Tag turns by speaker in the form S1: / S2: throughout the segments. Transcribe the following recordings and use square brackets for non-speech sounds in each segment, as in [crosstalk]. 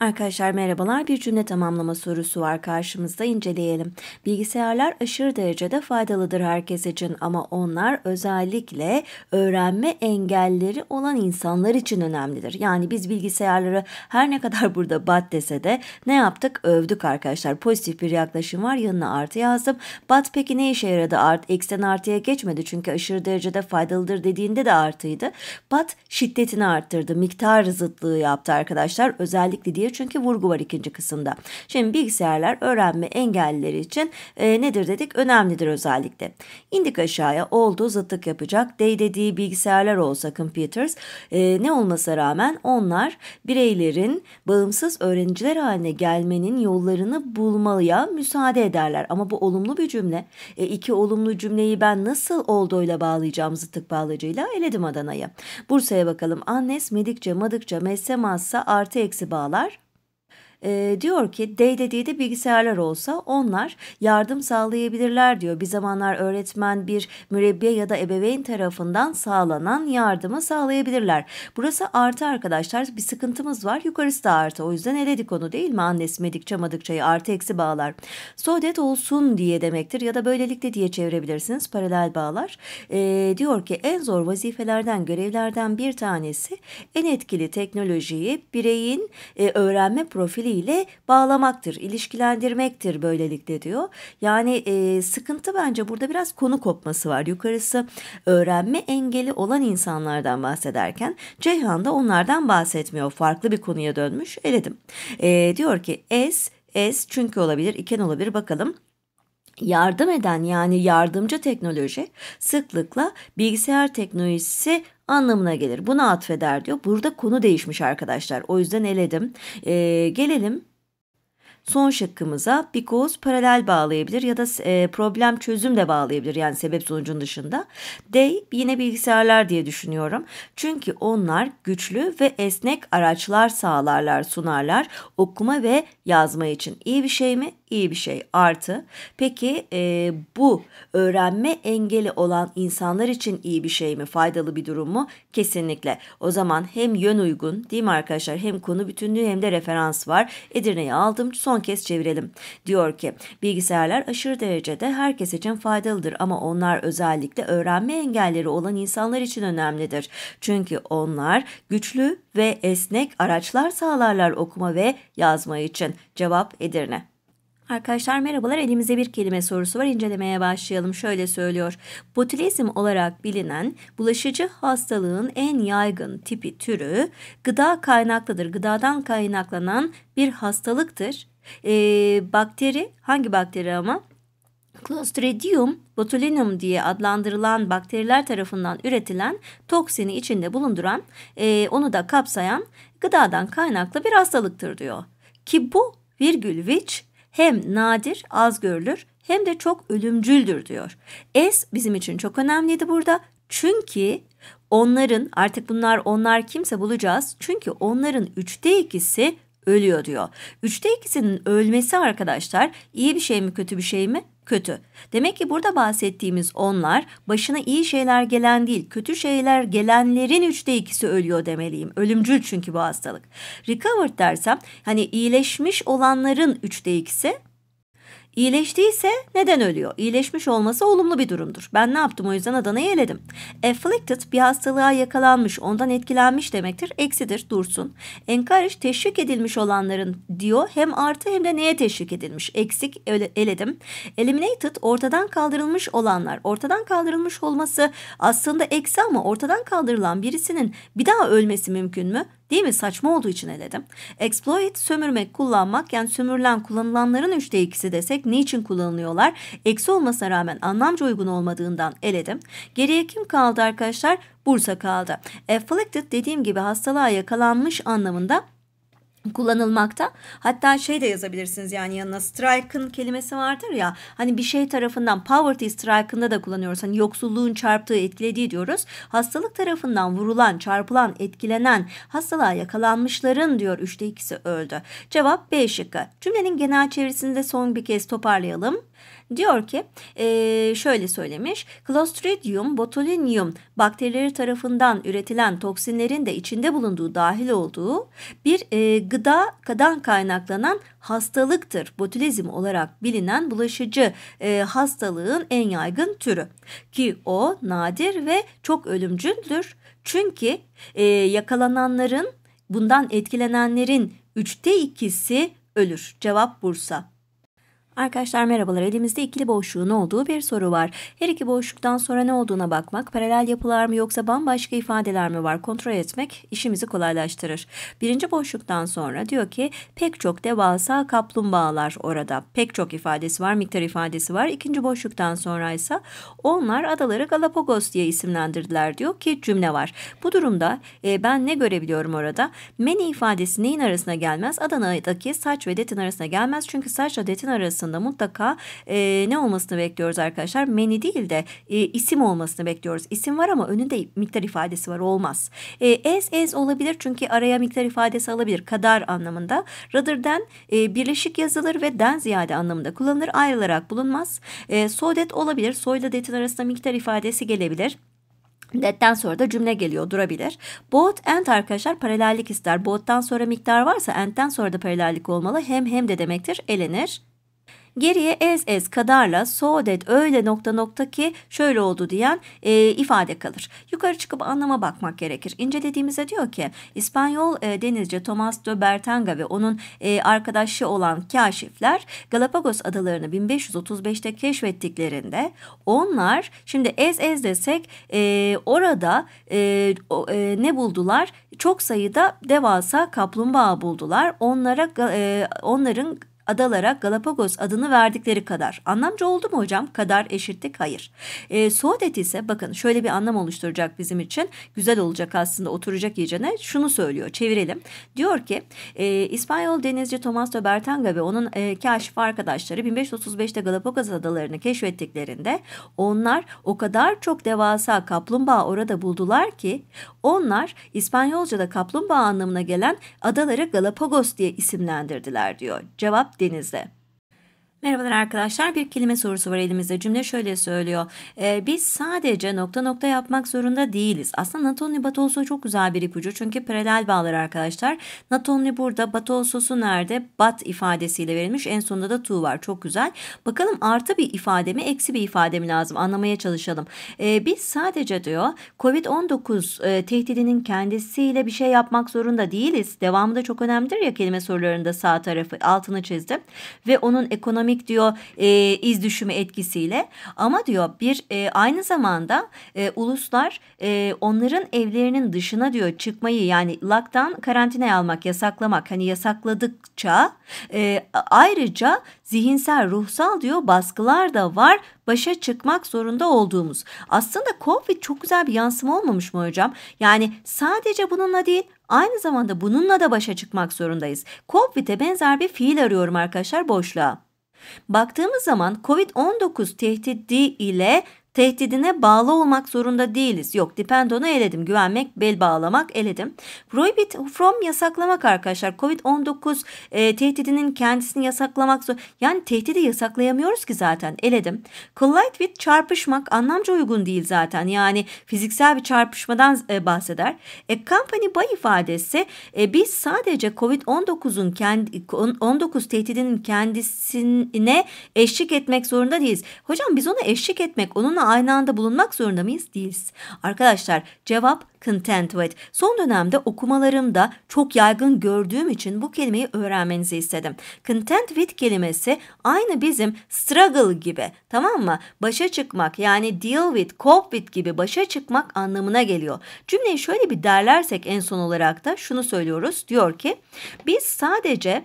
S1: Arkadaşlar merhabalar. Bir cümle tamamlama sorusu var karşımızda inceleyelim. Bilgisayarlar aşırı derecede faydalıdır herkes için ama onlar özellikle öğrenme engelleri olan insanlar için önemlidir. Yani biz bilgisayarları her ne kadar [laughs] burada bat dese de ne yaptık? Övdük arkadaşlar. Pozitif bir yaklaşım var. Yanına artı yazdım. Bat peki ne işe yaradı? Art, eksen artıya geçmedi çünkü aşırı derecede faydalıdır dediğinde de artıydı. Bat şiddetini arttırdı. Miktar zıtlığı yaptı arkadaşlar. Özellikle diye olabilir. Çünkü vurgu var ikinci kısımda. Şimdi bilgisayarlar öğrenme engellileri için e, nedir dedik? Önemlidir özellikle. İndik aşağıya oldu zıtlık yapacak. Day dediği bilgisayarlar olsa computers e, ne olmasa rağmen onlar bireylerin bağımsız öğrenciler haline gelmenin yollarını bulmaya müsaade ederler. Ama bu olumlu bir cümle. E, iki olumlu cümleyi ben nasıl olduğuyla bağlayacağım zıtlık bağlacıyla? Eledim Adana'yı. Bursa'ya bakalım. Annes medikçe madıkça messemazsa artı eksi bağlar. E, diyor ki D dediği de bilgisayarlar olsa onlar yardım sağlayabilirler diyor. Bir zamanlar öğretmen bir mürebbiye ya da ebeveyn tarafından sağlanan yardımı sağlayabilirler. Burası artı arkadaşlar bir sıkıntımız var yukarısı da artı o yüzden eledik onu değil mi annesi medik çamadıkçayı artı eksi bağlar. Sodet olsun diye demektir ya da böylelikle diye çevirebilirsiniz paralel bağlar. E, diyor ki en zor vazifelerden görevlerden bir tanesi en etkili teknolojiyi bireyin e, öğrenme profili birbirleriyle bağlamaktır, ilişkilendirmektir böylelikle diyor. Yani e, sıkıntı bence burada biraz konu kopması var. Yukarısı öğrenme engeli olan insanlardan bahsederken Ceyhan da onlardan bahsetmiyor. Farklı bir konuya dönmüş. Eledim. E, diyor ki es, es çünkü olabilir, iken olabilir bakalım. Yardım eden yani yardımcı teknoloji sıklıkla bilgisayar teknolojisi anlamına gelir. Buna atfeder diyor. Burada konu değişmiş arkadaşlar. O yüzden eledim. Ee, gelelim son şıkkımıza because paralel bağlayabilir ya da e, problem çözüm de bağlayabilir yani sebep sonucun dışında. They yine bilgisayarlar diye düşünüyorum. Çünkü onlar güçlü ve esnek araçlar sağlarlar sunarlar okuma ve yazma için. iyi bir şey mi? iyi bir şey. Artı peki e, bu öğrenme engeli olan insanlar için iyi bir şey mi? Faydalı bir durum mu? Kesinlikle. O zaman hem yön uygun değil mi arkadaşlar? Hem konu bütünlüğü hem de referans var. Edirne'yi aldım son kez çevirelim. Diyor ki bilgisayarlar aşırı derecede herkes için faydalıdır ama onlar özellikle öğrenme engelleri olan insanlar için önemlidir. Çünkü onlar güçlü ve esnek araçlar sağlarlar okuma ve yazma için. Cevap Edirne. Arkadaşlar merhabalar elimizde bir kelime sorusu var incelemeye başlayalım şöyle söylüyor. Botulizm olarak bilinen bulaşıcı hastalığın en yaygın tipi türü gıda kaynaklıdır. Gıdadan kaynaklanan bir hastalıktır. Ee, bakteri hangi bakteri ama? Clostridium botulinum diye adlandırılan bakteriler tarafından üretilen toksini içinde bulunduran e, onu da kapsayan gıdadan kaynaklı bir hastalıktır diyor. Ki bu virgül which hem nadir, az görülür hem de çok ölümcüldür diyor. Es bizim için çok önemliydi burada. Çünkü onların artık bunlar onlar kimse bulacağız. Çünkü onların üçte ikisi ölüyor diyor. Üçte ikisinin ölmesi arkadaşlar iyi bir şey mi kötü bir şey mi? kötü. Demek ki burada bahsettiğimiz onlar başına iyi şeyler gelen değil, kötü şeyler gelenlerin üçte ikisi ölüyor demeliyim. Ölümcül çünkü bu hastalık. Recovered dersem hani iyileşmiş olanların üçte ikisi İyileştiyse neden ölüyor? İyileşmiş olması olumlu bir durumdur. Ben ne yaptım o yüzden Adana'yı eledim. Afflicted bir hastalığa yakalanmış, ondan etkilenmiş demektir. Eksidir, dursun. Encourage teşvik edilmiş olanların diyor hem artı hem de neye teşvik edilmiş? Eksik eledim. Eliminated ortadan kaldırılmış olanlar. Ortadan kaldırılmış olması aslında eksi ama ortadan kaldırılan birisinin bir daha ölmesi mümkün mü? Değil mi? Saçma olduğu için eledim. Exploit sömürmek, kullanmak yani sömürülen kullanılanların üçte ikisi desek niçin kullanılıyorlar? Eksi olmasına rağmen anlamca uygun olmadığından eledim. Geriye kim kaldı arkadaşlar? Bursa kaldı. Afflicted dediğim gibi hastalığa yakalanmış anlamında kullanılmakta. Hatta şey de yazabilirsiniz yani yanına strike'ın kelimesi vardır ya. Hani bir şey tarafından poverty strike'ında da kullanıyoruz. Hani yoksulluğun çarptığı, etkilediği diyoruz. Hastalık tarafından vurulan, çarpılan, etkilenen, hastalığa yakalanmışların diyor üçte ikisi öldü. Cevap B şıkkı. Cümlenin genel çevirisini de son bir kez toparlayalım. Diyor ki şöyle söylemiş Clostridium botulinum bakterileri tarafından üretilen toksinlerin de içinde bulunduğu dahil olduğu bir gıda kadan kaynaklanan hastalıktır. Botulizm olarak bilinen bulaşıcı e, hastalığın en yaygın türü ki o nadir ve çok ölümcüldür. Çünkü e, yakalananların bundan etkilenenlerin üçte ikisi ölür. Cevap Bursa. Arkadaşlar merhabalar. Elimizde ikili boşluğun olduğu bir soru var. Her iki boşluktan sonra ne olduğuna bakmak, paralel yapılar mı yoksa bambaşka ifadeler mi var kontrol etmek işimizi kolaylaştırır. Birinci boşluktan sonra diyor ki pek çok devasa kaplumbağalar orada. Pek çok ifadesi var, miktar ifadesi var. İkinci boşluktan sonra ise onlar adaları Galapagos diye isimlendirdiler diyor ki cümle var. Bu durumda e, ben ne görebiliyorum orada? Many ifadesi neyin arasına gelmez? Adana'daki saç ve detin arasına gelmez. Çünkü saç ve detin arasında aslında mutlaka e, ne olmasını bekliyoruz arkadaşlar? Many değil de e, isim olmasını bekliyoruz. İsim var ama önünde miktar ifadesi var olmaz. E, as as olabilir çünkü araya miktar ifadesi alabilir kadar anlamında. Rather than e, birleşik yazılır ve den ziyade anlamında kullanılır. Ayrılarak bulunmaz. E, so that olabilir. soyla ile that'in arasında miktar ifadesi gelebilir. That'ten sonra da cümle geliyor durabilir. Both and arkadaşlar paralellik ister. Both'tan sonra miktar varsa and'ten sonra da paralellik olmalı. Hem hem de demektir elenir Geriye ez ez kadarla so that öyle nokta nokta ki şöyle oldu diyen e, ifade kalır. Yukarı çıkıp anlama bakmak gerekir. İncelediğimizde diyor ki İspanyol e, denizci Thomas de Bertanga ve onun e, arkadaşı olan kaşifler Galapagos adalarını 1535'te keşfettiklerinde onlar şimdi ez ez desek e, orada e, e, ne buldular? Çok sayıda devasa kaplumbağa buldular. Onlara e, onların adalara Galapagos adını verdikleri kadar. Anlamcı oldu mu hocam? Kadar eşitlik hayır. E, ee, Suodet ise bakın şöyle bir anlam oluşturacak bizim için. Güzel olacak aslında oturacak iyicene. Şunu söylüyor çevirelim. Diyor ki e, İspanyol denizci Thomas de Bertanga ve onun e, kaşif arkadaşları 1535'te Galapagos adalarını keşfettiklerinde onlar o kadar çok devasa kaplumbağa orada buldular ki onlar İspanyolca'da kaplumbağa anlamına gelen adaları Galapagos diye isimlendirdiler diyor. Cevap Akdeniz'de. Merhabalar arkadaşlar. Bir kelime sorusu var elimizde. Cümle şöyle söylüyor. Ee, biz sadece nokta nokta yapmak zorunda değiliz. Aslında Natolni Batolso çok güzel bir ipucu. Çünkü paralel bağlar arkadaşlar. Natolni burada, Batolso'su nerede? Bat ifadesiyle verilmiş. En sonunda da tu var. Çok güzel. Bakalım artı bir ifade mi, eksi bir ifade mi lazım? Anlamaya çalışalım. Ee, biz sadece diyor Covid-19 e, tehdidinin kendisiyle bir şey yapmak zorunda değiliz. Devamı da çok önemlidir ya kelime sorularında sağ tarafı altını çizdim. Ve onun ekonomi ekonomik diyor e, iz düşümü etkisiyle ama diyor bir e, aynı zamanda e, uluslar e, onların evlerinin dışına diyor çıkmayı yani lockdown karantinaya almak yasaklamak hani yasakladıkça e, ayrıca zihinsel ruhsal diyor baskılar da var başa çıkmak zorunda olduğumuz. Aslında Covid çok güzel bir yansıma olmamış mı hocam? Yani sadece bununla değil aynı zamanda bununla da başa çıkmak zorundayız. Covid'e benzer bir fiil arıyorum arkadaşlar boşluğa. Baktığımız zaman COVID-19 tehdidi ile Tehdidine bağlı olmak zorunda değiliz. Yok depend on'u eledim. Güvenmek, bel bağlamak eledim. Prohibit from yasaklamak arkadaşlar. Covid-19 e, tehdidinin kendisini yasaklamak zor. Yani tehdidi yasaklayamıyoruz ki zaten eledim. Collide with çarpışmak anlamca uygun değil zaten. Yani fiziksel bir çarpışmadan e, bahseder. A e, company by ifadesi e, biz sadece Covid-19'un kendi 19 tehdidinin kendisine eşlik etmek zorunda değiliz. Hocam biz ona eşlik etmek, onunla aynı anda bulunmak zorunda mıyız? Değiliz. Arkadaşlar cevap content with. Son dönemde okumalarımda çok yaygın gördüğüm için bu kelimeyi öğrenmenizi istedim. Content with kelimesi aynı bizim struggle gibi tamam mı? Başa çıkmak yani deal with, cope with gibi başa çıkmak anlamına geliyor. Cümleyi şöyle bir derlersek en son olarak da şunu söylüyoruz. Diyor ki biz sadece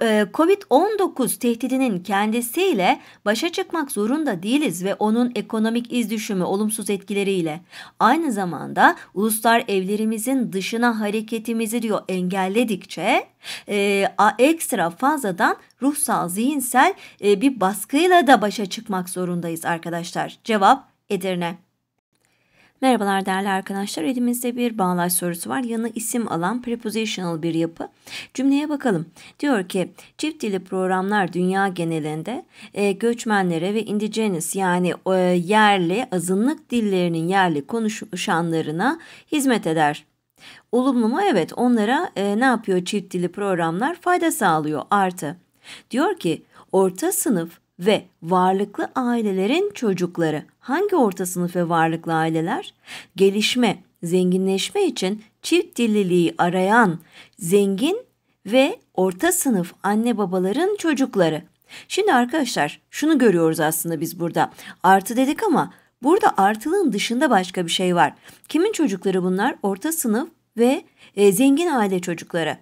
S1: e, Covid-19 tehdidinin kendisiyle başa çıkmak zorunda değiliz ve onun ekonomik iz düşümü olumsuz etkileriyle. Aynı zamanda uluslar evlerimizin dışına hareketimizi diyor engelledikçe e, ekstra fazladan ruhsal, zihinsel e, bir baskıyla da başa çıkmak zorundayız arkadaşlar. Cevap Edirne. Merhabalar değerli arkadaşlar. Elimizde bir bağlaç sorusu var. Yanı isim alan prepositional bir yapı. Cümleye bakalım. Diyor ki çift dili programlar dünya genelinde e, göçmenlere ve indigenous yani e, yerli azınlık dillerinin yerli konuşanlarına hizmet eder. Olumlu mu? Evet onlara e, ne yapıyor çift dili programlar? Fayda sağlıyor artı. Diyor ki orta sınıf ve varlıklı ailelerin çocukları hangi orta sınıf ve varlıklı aileler? Gelişme, zenginleşme için çift dilliliği arayan zengin ve orta sınıf anne babaların çocukları. Şimdi arkadaşlar şunu görüyoruz aslında biz burada. Artı dedik ama burada artılığın dışında başka bir şey var. Kimin çocukları bunlar? Orta sınıf ve e, zengin aile çocukları.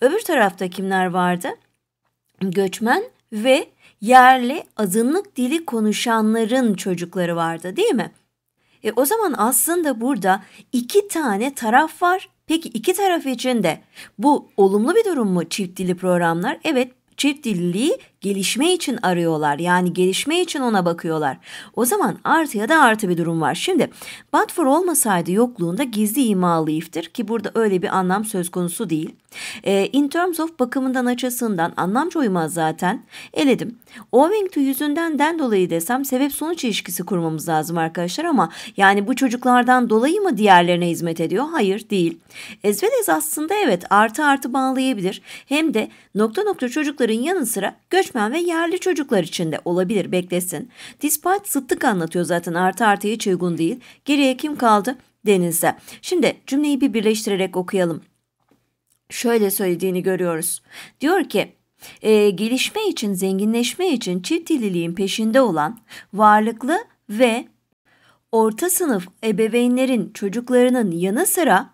S1: Öbür tarafta kimler vardı? Göçmen ve yerli azınlık dili konuşanların çocukları vardı değil mi? E, o zaman aslında burada iki tane taraf var. Peki iki taraf için de bu olumlu bir durum mu çift dili programlar? Evet çift dilliliği gelişme için arıyorlar. Yani gelişme için ona bakıyorlar. O zaman artı ya da artı bir durum var. Şimdi but for olmasaydı yokluğunda gizli imalı iftir ki burada öyle bir anlam söz konusu değil. E, in terms of bakımından açısından anlamca uymaz zaten. Eledim. Owing to yüzünden den dolayı desem sebep sonuç ilişkisi kurmamız lazım arkadaşlar ama yani bu çocuklardan dolayı mı diğerlerine hizmet ediyor? Hayır değil. Ezvelez aslında evet artı artı bağlayabilir. Hem de nokta nokta çocuklar çocukların yanı sıra göçmen ve yerli çocuklar için de olabilir beklesin. Dispatch zıttık anlatıyor zaten artı artıya hiç uygun değil. Geriye kim kaldı? Deniz'de. Şimdi cümleyi bir birleştirerek okuyalım. Şöyle söylediğini görüyoruz. Diyor ki e, gelişme için, zenginleşme için çift dilliliğin peşinde olan varlıklı ve orta sınıf ebeveynlerin çocuklarının yanı sıra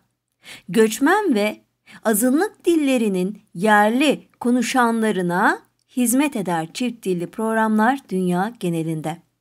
S1: göçmen ve azınlık dillerinin yerli konuşanlarına hizmet eder çift dilli programlar dünya genelinde.